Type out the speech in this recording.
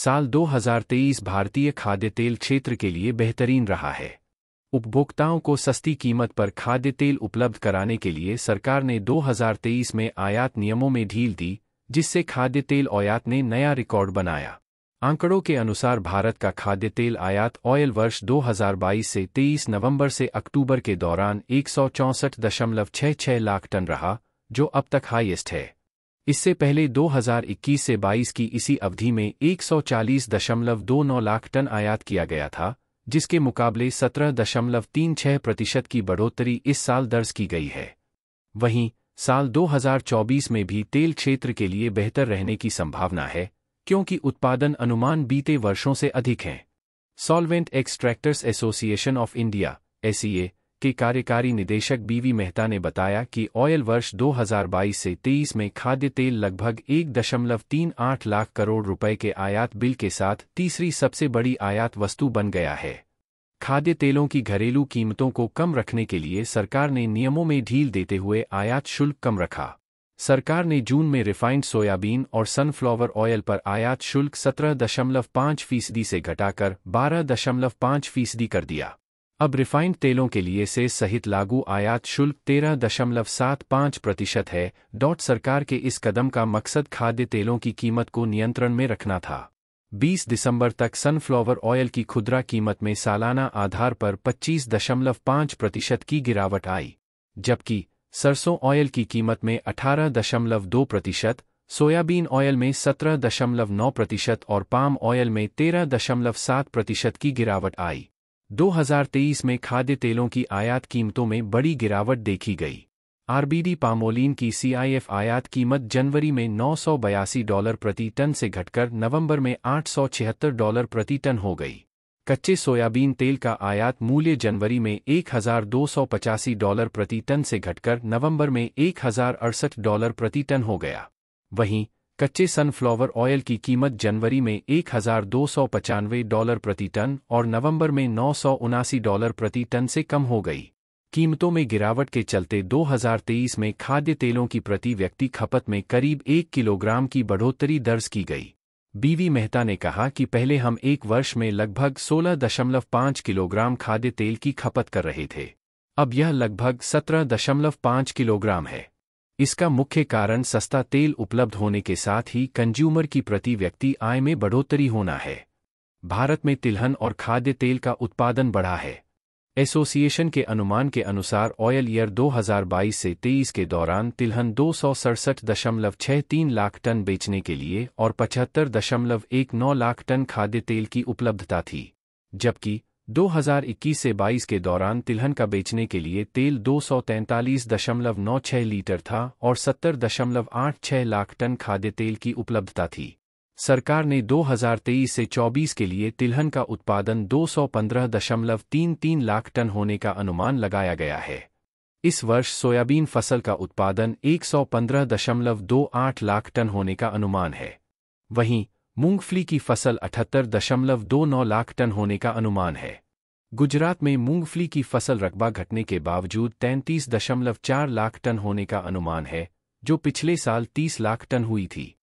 साल 2023 भारतीय खाद्य तेल क्षेत्र के लिए बेहतरीन रहा है उपभोक्ताओं को सस्ती कीमत पर खाद्य तेल उपलब्ध कराने के लिए सरकार ने 2023 में आयात नियमों में ढील दी जिससे खाद्य तेल आयात ने नया रिकॉर्ड बनाया आंकड़ों के अनुसार भारत का खाद्य तेल आयात ऑयल वर्ष 2022 से 23 नवंबर से अक्टूबर के दौरान एक लाख टन रहा जो अब तक हाईएस्ट है इससे पहले 2021 से 22 की इसी अवधि में एक लाख टन आयात किया गया था जिसके मुकाबले 17.36 प्रतिशत की बढ़ोतरी इस साल दर्ज की गई है वहीं साल 2024 में भी तेल क्षेत्र के लिए बेहतर रहने की संभावना है क्योंकि उत्पादन अनुमान बीते वर्षों से अधिक हैं solvent extractors association of India SEA के कार्यकारी निदेशक बीवी मेहता ने बताया कि ऑयल वर्ष 2022 से 23 में खाद्य तेल लगभग 1.38 लाख करोड़ रुपए के आयात बिल के साथ तीसरी सबसे बड़ी आयात वस्तु बन गया है खाद्य तेलों की घरेलू कीमतों को कम रखने के लिए सरकार ने नियमों में ढील देते हुए आयात शुल्क कम रखा सरकार ने जून में रिफाइंड सोयाबीन और सनफ्लावर ऑयल पर आयात शुल्क 17.5 फीसदी से घटाकर 12.5 फीसदी कर दिया अब रिफाइंड तेलों के लिए सेस सहित लागू आयात शुल्क तेरह दशमलव सात पाँच प्रतिशत है डॉट सरकार के इस कदम का मकसद खाद्य तेलों की कीमत को नियंत्रण में रखना था 20 दिसंबर तक सनफ्लावर ऑयल की खुदरा कीमत में सालाना आधार पर 25.5 प्रतिशत की गिरावट आई जबकि सरसों ऑयल की कीमत में 18.2 प्रतिशत सोयाबीन ऑयल में 17.9 प्रतिशत और पाम ऑयल में 13.7 प्रतिशत की गिरावट आई 2023 में खाद्य तेलों की आयात कीमतों में बड़ी गिरावट देखी गई आरबीडी पामोलिन की सीआईएफ आयात कीमत जनवरी में नौ डॉलर प्रति टन से घटकर नवंबर में आठ डॉलर प्रति टन हो गई कच्चे सोयाबीन तेल का आयात मूल्य जनवरी में एक डॉलर प्रति टन से घटकर नवंबर में एक डॉलर प्रति टन हो गया वहीं कच्चे सनफ्लावर ऑयल की कीमत जनवरी में एक डॉलर प्रति टन और नवंबर में नौ डॉलर प्रति टन से कम हो गई कीमतों में गिरावट के चलते 2023 में खाद्य तेलों की प्रति व्यक्ति खपत में करीब एक किलोग्राम की बढ़ोतरी दर्ज की गई बीवी मेहता ने कहा कि पहले हम एक वर्ष में लगभग 16.5 किलोग्राम खाद्य तेल की खपत कर रहे थे अब यह लगभग 17.5 किलोग्राम है इसका मुख्य कारण सस्ता तेल उपलब्ध होने के साथ ही कंज्यूमर की प्रति व्यक्ति आय में बढ़ोतरी होना है भारत में तिलहन और खाद्य तेल का उत्पादन बढ़ा है एसोसिएशन के अनुमान के अनुसार ऑयल ईयर 2022 से 23 के दौरान तिलहन दो लाख टन बेचने के लिए और पचहत्तर लाख टन खाद्य तेल की उपलब्धता थी जबकि 2021 से 22 के दौरान तिलहन का बेचने के लिए तेल दो लीटर था और 70.86 लाख टन खाद्य तेल की उपलब्धता थी सरकार ने 2023 से 24 के लिए तिलहन का उत्पादन 215.33 लाख टन होने का अनुमान लगाया गया है इस वर्ष सोयाबीन फसल का उत्पादन 115.28 लाख टन होने का अनुमान है वहीं मूंगफली की फसल अठहत्तर दशमलव दो नौ लाख टन होने का अनुमान है गुजरात में मूंगफली की फसल रकबा घटने के बावजूद तैंतीस दशमलव चार लाख टन होने का अनुमान है जो पिछले साल तीस लाख टन हुई थी